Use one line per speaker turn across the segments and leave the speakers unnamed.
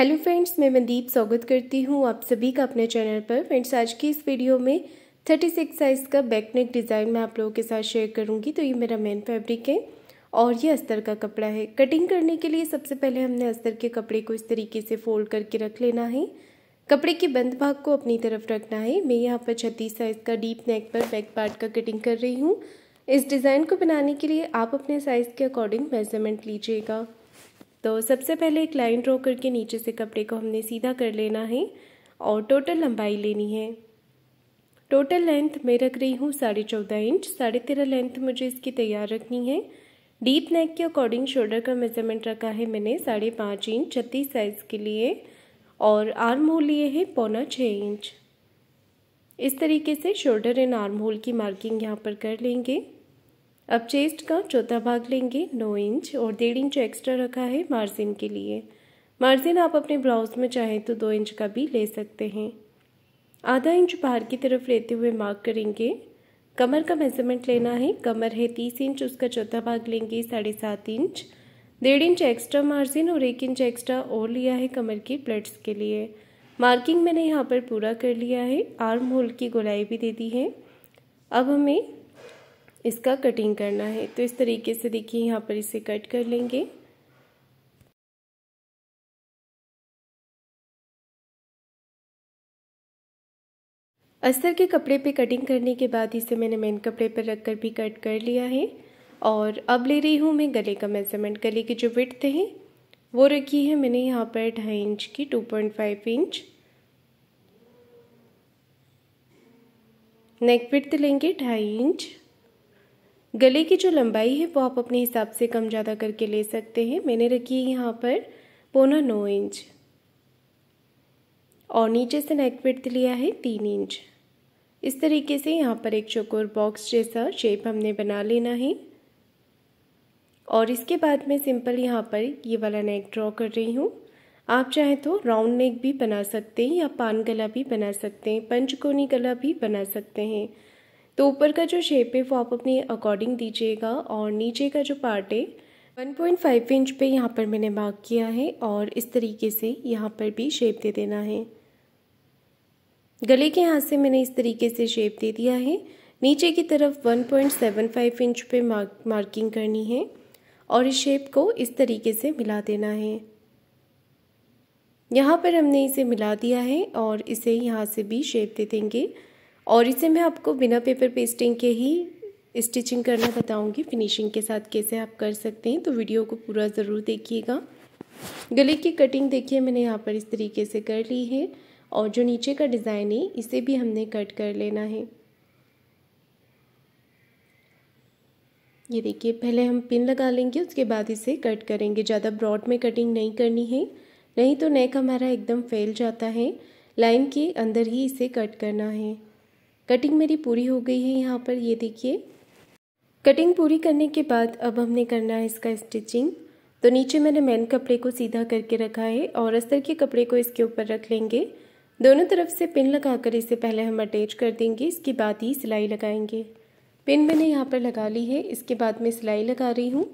hello friends मैं मनदीप स्वागत करती हूँ आप सभी का अपने चैनल पर फ्रेंड्स आज की इस वीडियो में थर्टी सिक्स साइज़ का बैक नेक डिज़ाइन मैं आप लोगों के साथ शेयर करूँगी तो ये मेरा मेन फैब्रिक है और ये अस्तर का कपड़ा है कटिंग करने के लिए सबसे पहले हमने अस्तर के कपड़े को इस तरीके से फोल्ड करके रख लेना है कपड़े के बंद भाग को अपनी तरफ रखना है मैं यहाँ पर छत्तीस साइज़ का डीप नेक पर बैक पार्ट का कटिंग कर रही हूँ इस डिज़ाइन को बनाने के लिए आप अपने साइज़ के अकॉर्डिंग मेजरमेंट लीजिएगा तो सबसे पहले एक लाइन ड्रॉ करके नीचे से कपड़े को हमने सीधा कर लेना है और टोटल लंबाई लेनी है टोटल लेंथ मैं रख रही हूँ साढ़े चौदह इंच साढ़े तेरह लेंथ मुझे इसकी तैयार रखनी है डीप नेक के अकॉर्डिंग शोल्डर का मेजरमेंट रखा है मैंने साढ़े पाँच इंच छत्तीस साइज़ के लिए और आर्म होल लिए है पौना छः इंच इस तरीके से शोल्डर एंड आर्म होल की मार्किंग यहाँ पर कर लेंगे अब चेस्ट का चौथा भाग लेंगे नौ इंच और डेढ़ इंच एक्स्ट्रा रखा है मार्जिन के लिए मार्जिन आप अपने ब्लाउज में चाहें तो दो इंच का भी ले सकते हैं आधा इंच बाहर की तरफ लेते हुए मार्क करेंगे कमर का मेजरमेंट लेना है कमर है तीस इंच उसका चौथा भाग लेंगे साढ़े सात इंच डेढ़ इंच एक्स्ट्रा मार्जिन और एक इंच एक्स्ट्रा और लिया है कमर की प्लेट्स के लिए मार्किंग मैंने यहाँ पर पूरा कर लिया है आर्म होल की गोलाई भी दे दी है अब हमें इसका कटिंग करना है तो इस तरीके से देखिए यहाँ पर इसे कट कर लेंगे अस्तर के कपड़े पे कटिंग करने के बाद इसे मैंने मेन कपड़े पर रखकर भी कट कर लिया है और अब ले रही हूँ मैं गले का मेज़रमेंट गले की जो विथ है वो रखी है मैंने यहाँ पर ढाई इंच की two point five inch neck width लेंगे ढाई इंच गले की जो लंबाई है वो आप अपने हिसाब से कम ज़्यादा करके ले सकते हैं मैंने रखी है यहाँ पर पौना नौ इंच और नीचे से नेक वर्थ लिया है तीन इंच इस तरीके से यहाँ पर एक चौकोर बॉक्स जैसा शेप हमने बना लेना है और इसके बाद में सिंपल यहाँ पर ये वाला नेक ड्रॉ कर रही हूँ आप चाहें तो राउंड नेक भी बना सकते हैं या पान गला भी बना सकते हैं पंचकोनी गला भी बना सकते हैं तो ऊपर का जो शेप है वो आप अपने अकॉर्डिंग दीजिएगा और नीचे का जो पार्ट है 1.5 इंच पे यहाँ पर मैंने मार्क किया है और इस तरीके से यहाँ पर भी शेप दे देना है गले के हाथ से मैंने इस तरीके से शेप दे दिया है नीचे की तरफ 1.75 इंच पे मार्क मार्किंग करनी है और इस शेप को इस तरीके से मिला देना है यहाँ पर हमने इसे मिला दिया है और इसे यहाँ से भी शेप दे देंगे और इसे मैं आपको बिना पेपर पेस्टिंग के ही स्टिचिंग करना बताऊंगी फिनिशिंग के साथ कैसे आप कर सकते हैं तो वीडियो को पूरा ज़रूर देखिएगा गले की कटिंग देखिए मैंने यहाँ पर इस तरीके से कर ली है और जो नीचे का डिज़ाइन है इसे भी हमने कट कर लेना है ये देखिए पहले हम पिन लगा लेंगे उसके बाद इसे कट करेंगे ज़्यादा ब्रॉड में कटिंग नहीं करनी है नहीं तो नेक हमारा एकदम फैल जाता है लाइन के अंदर ही इसे कट करना है कटिंग मेरी पूरी हो गई है यहाँ पर ये देखिए कटिंग पूरी करने के बाद अब हमने करना है इसका स्टिचिंग तो नीचे मैंने मैन कपड़े को सीधा करके रखा है और अस्तर के कपड़े को इसके ऊपर रख लेंगे दोनों तरफ से पिन लगाकर इसे पहले हम अटैच कर देंगे इसके बाद ही सिलाई लगाएंगे पिन मैंने यहाँ पर लगा ली है इसके बाद मैं सिलाई लगा रही हूँ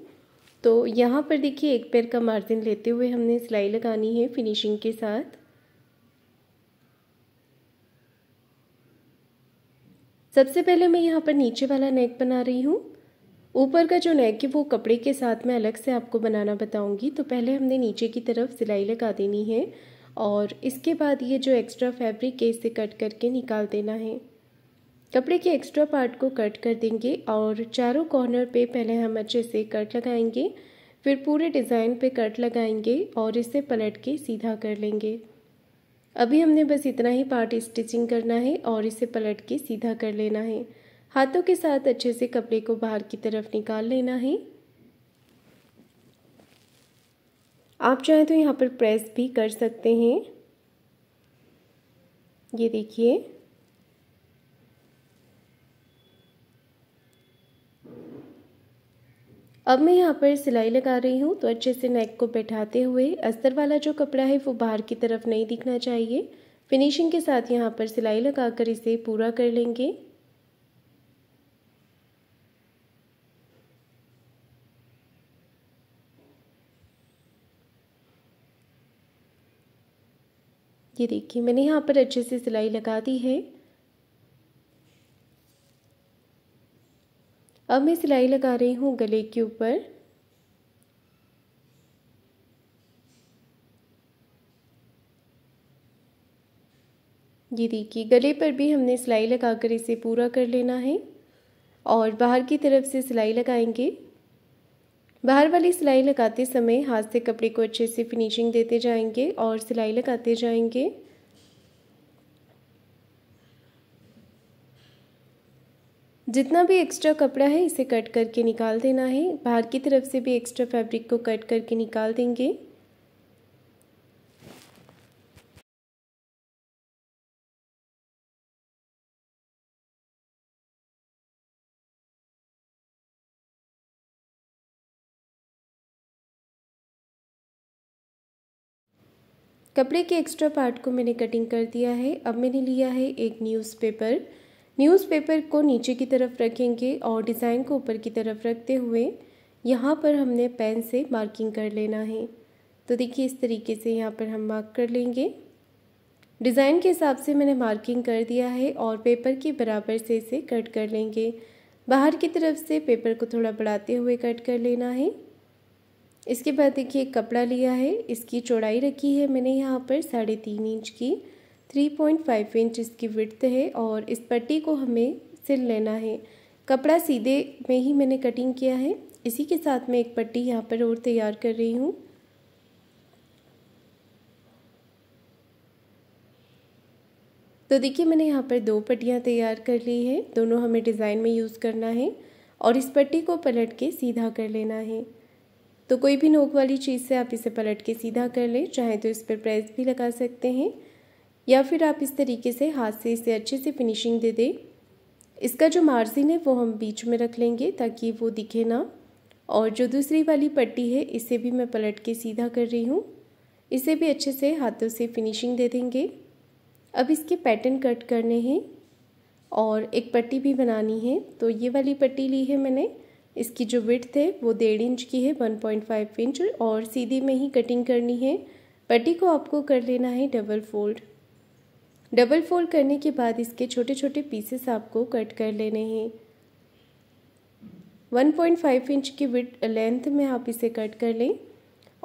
तो यहाँ पर देखिए एक पैर का मार्जिन लेते हुए हमने सिलाई लगानी है फिनिशिंग के साथ सबसे पहले मैं यहाँ पर नीचे वाला नेक बना रही हूँ ऊपर का जो नेक है वो कपड़े के साथ मैं अलग से आपको बनाना बताऊँगी तो पहले हमने नीचे की तरफ सिलाई लगा देनी है और इसके बाद ये जो एक्स्ट्रा फैब्रिक है इसे कट करके निकाल देना है कपड़े के एक्स्ट्रा पार्ट को कट कर देंगे और चारों कॉर्नर पे पहले हम अच्छे से कट लगाएंगे फिर पूरे डिज़ाइन पे कट लगाएंगे और इसे पलट के सीधा कर लेंगे अभी हमने बस इतना ही पार्ट स्टिचिंग करना है और इसे पलट के सीधा कर लेना है हाथों के साथ अच्छे से कपड़े को बाहर की तरफ निकाल लेना है आप चाहें तो यहाँ पर प्रेस भी कर सकते हैं ये देखिए अब मैं यहाँ पर सिलाई लगा रही हूँ तो अच्छे से नेक को बैठाते हुए अस्तर वाला जो कपड़ा है वो बाहर की तरफ नहीं दिखना चाहिए फिनिशिंग के साथ यहाँ पर सिलाई लगाकर इसे पूरा कर लेंगे ये देखिए मैंने यहाँ पर अच्छे से सिलाई लगा दी है अब मैं सिलाई लगा रही हूँ गले के ऊपर ये देखिए गले पर भी हमने सिलाई लगाकर इसे पूरा कर लेना है और बाहर की तरफ से सिलाई लगाएंगे बाहर वाली सिलाई लगाते समय हाथ से कपड़े को अच्छे से फिनिशिंग देते जाएंगे और सिलाई लगाते जाएंगे जितना भी एक्स्ट्रा कपड़ा है इसे कट करके निकाल देना है बाहर की तरफ से भी एक्स्ट्रा फैब्रिक को कट करके निकाल देंगे कपड़े के एक्स्ट्रा पार्ट को मैंने कटिंग कर दिया है अब मैंने लिया है एक न्यूज़पेपर न्यूज़पेपर को नीचे की तरफ रखेंगे और डिज़ाइन को ऊपर की तरफ रखते हुए यहाँ पर हमने पेन से मार्किंग कर लेना है तो देखिए इस तरीके से यहाँ पर हम मार्क कर लेंगे डिज़ाइन के हिसाब से मैंने मार्किंग कर दिया है और पेपर के बराबर से इसे कट कर लेंगे बाहर की तरफ से पेपर को थोड़ा बढ़ाते हुए कट कर लेना है इसके बाद देखिए कपड़ा लिया है इसकी चौड़ाई रखी है मैंने यहाँ पर साढ़े तीन इंच की थ्री पॉइंट फाइव इंच इसकी विड्थ है और इस पट्टी को हमें सिल लेना है कपड़ा सीधे में ही मैंने कटिंग किया है इसी के साथ मैं एक पट्टी यहाँ पर और तैयार कर रही हूँ तो देखिए मैंने यहाँ पर दो पट्टियाँ तैयार कर ली है दोनों हमें डिज़ाइन में यूज़ करना है और इस पट्टी को पलट के सीधा कर लेना है तो कोई भी नोक वाली चीज़ से आप इसे पलट के सीधा कर लें चाहे तो इस पर प्रेस भी लगा सकते हैं या फिर आप इस तरीके से हाथ से इसे अच्छे से फिनिशिंग दे दें इसका जो मार्जिन है वो हम बीच में रख लेंगे ताकि वो दिखे ना और जो दूसरी वाली पट्टी है इसे भी मैं पलट के सीधा कर रही हूँ इसे भी अच्छे से हाथों से फिनिशिंग दे देंगे अब इसके पैटर्न कट करने हैं और एक पट्टी भी बनानी है तो ये वाली पट्टी ली है मैंने इसकी जो विथ है वो डेढ़ इंच की है वन पॉइंट फाइव इंच और सीधी में ही कटिंग करनी है पट्टी को आपको कर लेना है डबल फोल्ड डबल फोल्ड करने के बाद इसके छोटे छोटे पीसेस आपको कट कर लेने हैं 1.5 इंच की विथ लेंथ में आप इसे कट कर लें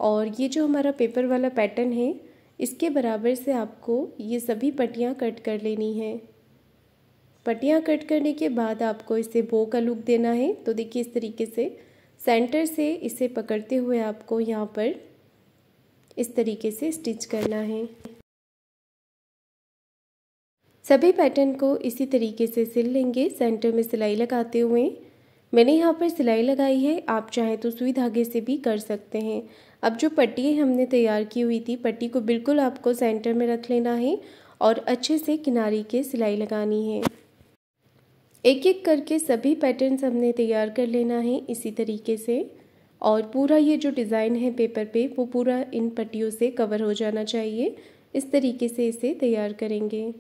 और ये जो हमारा पेपर वाला पैटर्न है इसके बराबर से आपको ये सभी पट्टियाँ कट कर लेनी है पट्टियाँ कट करने के बाद आपको इसे बो का लुक देना है तो देखिए इस तरीके से सेंटर से इसे पकड़ते हुए आपको यहाँ पर इस तरीके से स्टिच करना है सभी पैटर्न को इसी तरीके से सिल लेंगे सेंटर में सिलाई लगाते हुए मैंने यहाँ पर सिलाई लगाई है आप चाहें तो सुई धागे से भी कर सकते हैं अब जो पट्टी हमने तैयार की हुई थी पट्टी को बिल्कुल आपको सेंटर में रख लेना है और अच्छे से किनारे के सिलाई लगानी है एक एक करके सभी पैटर्न्स हमने तैयार कर लेना है इसी तरीके से और पूरा ये जो डिज़ाइन है पेपर पे वो पूरा इन पट्टियों से कवर हो जाना चाहिए इस तरीके से इसे तैयार करेंगे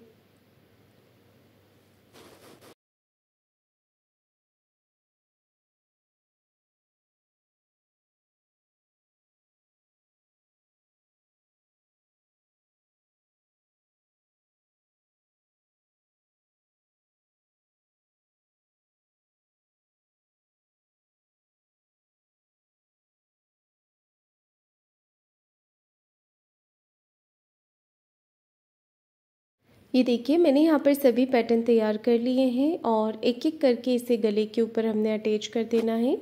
ये देखिए मैंने यहाँ पर सभी पैटर्न तैयार कर लिए हैं और एक एक करके इसे गले के ऊपर हमने अटैच कर देना है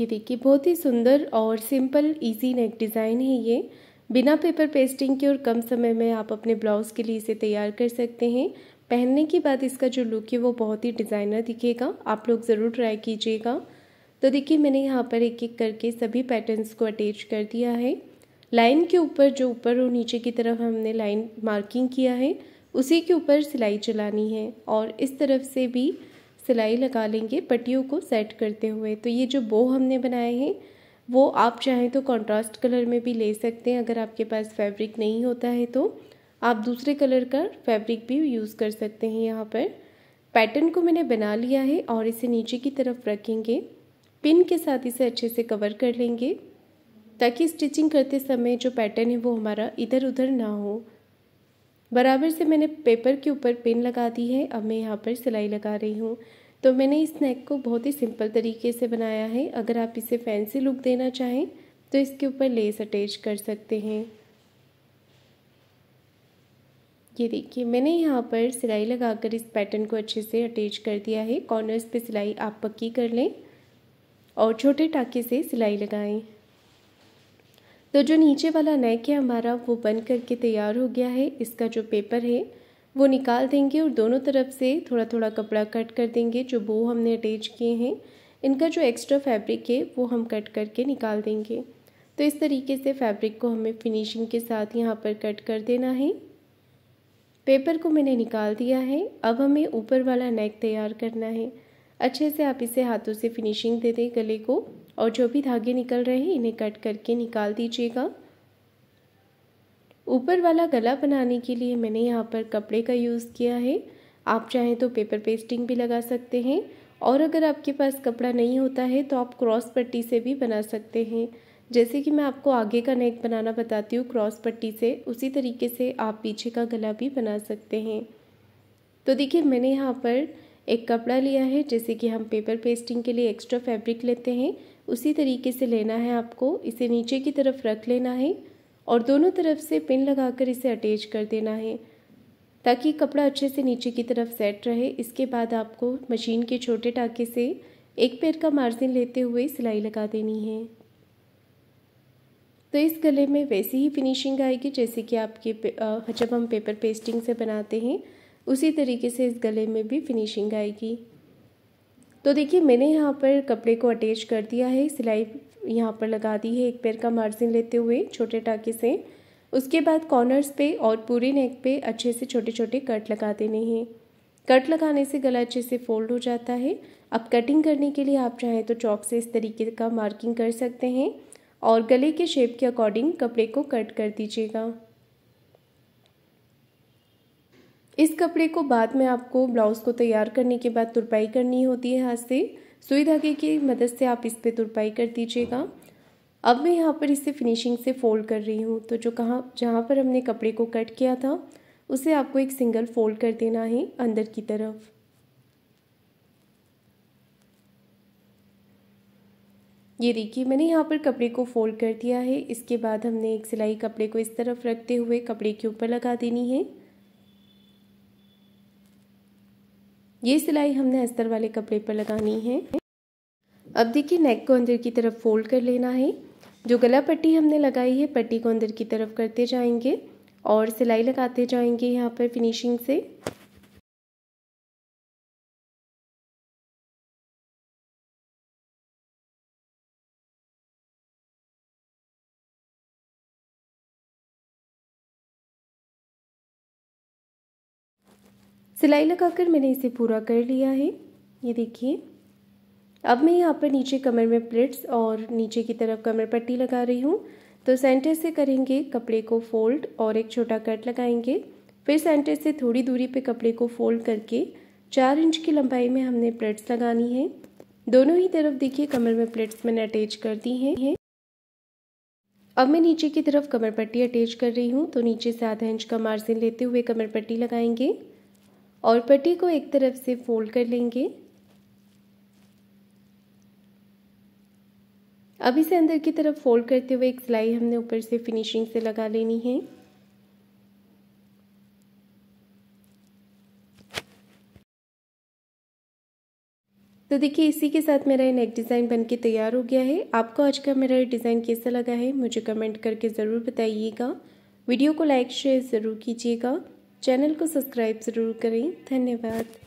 ये देखिए बहुत ही सुंदर और सिंपल इजी नेक डिज़ाइन है ये बिना पेपर पेस्टिंग के और कम समय में आप अपने ब्लाउज़ के लिए इसे तैयार कर सकते हैं पहनने के बाद इसका जो लुक है वो बहुत ही डिज़ाइनर दिखेगा आप लोग ज़रूर ट्राई कीजिएगा तो देखिए मैंने यहाँ पर एक एक करके सभी पैटर्न्स को अटैच कर दिया है लाइन के ऊपर जो ऊपर और नीचे की तरफ हमने लाइन मार्किंग किया है उसी के ऊपर सिलाई चलानी है और इस तरफ से भी सिलाई लगा लेंगे पट्टियों को सेट करते हुए तो ये जो बो हमने बनाए हैं वो आप चाहें तो कंट्रास्ट कलर में भी ले सकते हैं अगर आपके पास फैब्रिक नहीं होता है तो आप दूसरे कलर का फैब्रिक भी यूज़ कर सकते हैं यहाँ पर पैटर्न को मैंने बना लिया है और इसे नीचे की तरफ रखेंगे पिन के साथ इसे अच्छे से कवर कर लेंगे ताकि स्टिचिंग करते समय जो पैटर्न है वो हमारा इधर उधर ना हो बराबर से मैंने पेपर के ऊपर पिन लगा दी है अब मैं यहाँ पर सिलाई लगा रही हूँ तो मैंने इस नेक को बहुत ही सिंपल तरीके से बनाया है अगर आप इसे फैंसी लुक देना चाहें तो इसके ऊपर लेस अटैच कर सकते हैं ये देखिए मैंने यहाँ पर सिलाई लगाकर इस पैटर्न को अच्छे से अटैच कर दिया है कॉर्नर्स पे सिलाई आप पक्की कर लें और छोटे टाके से सिलाई लगाएं तो जो नीचे वाला नेक है हमारा वो बन करके तैयार हो गया है इसका जो पेपर है वो निकाल देंगे और दोनों तरफ से थोड़ा थोड़ा कपड़ा कट कर देंगे जो बो हमने अटैच किए हैं इनका जो एक्स्ट्रा फैब्रिक है वो हम कट करके निकाल देंगे तो इस तरीके से फैब्रिक को हमें फिनिशिंग के साथ यहाँ पर कट कर देना है पेपर को मैंने निकाल दिया है अब हमें ऊपर वाला नेक तैयार करना है अच्छे से आप इसे हाथों से फिनिशिंग दे दें गले को और जो भी धागे निकल रहे हैं इन्हें कट करके निकाल दीजिएगा ऊपर वाला गला बनाने के लिए मैंने यहाँ पर कपड़े का यूज़ किया है आप चाहें तो पेपर पेस्टिंग भी लगा सकते हैं और अगर आपके पास कपड़ा नहीं होता है तो आप क्रॉस पट्टी से भी बना सकते हैं जैसे कि मैं आपको आगे का नेक बनाना बताती हूँ क्रॉस पट्टी से उसी तरीके से आप पीछे का गला भी बना सकते हैं तो देखिए मैंने यहाँ पर एक कपड़ा लिया है जैसे कि हम पेपर पेस्टिंग के लिए एक्स्ट्रा फैब्रिक लेते हैं उसी तरीके से लेना है आपको इसे नीचे की तरफ रख लेना है और दोनों तरफ से पिन लगाकर इसे अटैच कर देना है ताकि कपड़ा अच्छे से नीचे की तरफ सेट रहे इसके बाद आपको मशीन के छोटे टाके से एक पैर का मार्जिन लेते हुए सिलाई लगा देनी है तो इस गले में वैसी ही फिनिशिंग आएगी जैसे कि आपके जब हम पेपर पेस्टिंग से बनाते हैं उसी तरीके से इस गले में भी फिनिशिंग आएगी तो देखिए मैंने यहाँ पर कपड़े को अटैच कर दिया है सिलाई यहाँ पर लगा दी है एक पैर का मार्जिन लेते हुए छोटे टाके से उसके बाद कॉर्नर्स पे और पूरे नेक पे अच्छे से छोटे छोटे कट लगा देने हैं कट लगाने से गला अच्छे से फोल्ड हो जाता है अब कटिंग करने के लिए आप चाहें तो चौक से इस तरीके का मार्किंग कर सकते हैं और गले के शेप के अकॉर्डिंग कपड़े को कट कर दीजिएगा इस कपड़े को बाद में आपको ब्लाउज़ को तैयार करने के बाद तुरपाई करनी होती है हाथ से सुई धागे की मदद से आप इस पर तुरपाई कर दीजिएगा अब मैं यहाँ पर इसे फिनिशिंग से फोल्ड कर रही हूँ तो जो कहाँ जहाँ पर हमने कपड़े को कट किया था उसे आपको एक सिंगल फोल्ड कर देना है अंदर की तरफ ये देखिए मैंने यहाँ पर कपड़े को फोल्ड कर दिया है इसके बाद हमने एक सिलाई कपड़े को इस तरफ रखते हुए कपड़े के ऊपर लगा देनी है ये सिलाई हमने अस्तर वाले कपड़े पर लगानी है अब देखिए नेक को अंदर की तरफ फोल्ड कर लेना है जो गला पट्टी हमने लगाई है पट्टी को अंदर की तरफ करते जाएंगे और सिलाई लगाते जाएंगे यहाँ पर फिनिशिंग से सिलाई लगाकर मैंने इसे पूरा कर लिया है ये देखिए अब मैं यहाँ पर नीचे कमर में प्लेट्स और नीचे की तरफ कमर पट्टी लगा रही हूँ तो सेंटर से करेंगे कपड़े को फोल्ड और एक छोटा कट लगाएंगे फिर सेंटर से थोड़ी दूरी पे कपड़े को फोल्ड करके चार इंच की लंबाई में हमने प्लेट्स लगानी है दोनों ही तरफ देखिए कमर में प्लेट्स मैंने अटैच कर दी हैं अब मैं नीचे की तरफ कमर पट्टी अटैच कर रही हूँ तो नीचे से आधा इंच का मार्जिन लेते हुए कमर पट्टी लगाएंगे और पट्टी को एक तरफ से फोल्ड कर लेंगे अब इसे अंदर की तरफ फोल्ड करते हुए एक सिलाई हमने ऊपर से फिनिशिंग से लगा लेनी है तो देखिए इसी के साथ मेरा ये नेक डिज़ाइन बनके तैयार हो गया है आपको आज का मेरा ये डिज़ाइन कैसा लगा है मुझे कमेंट करके ज़रूर बताइएगा वीडियो को लाइक शेयर ज़रूर कीजिएगा चैनल को सब्सक्राइब ज़रूर करें धन्यवाद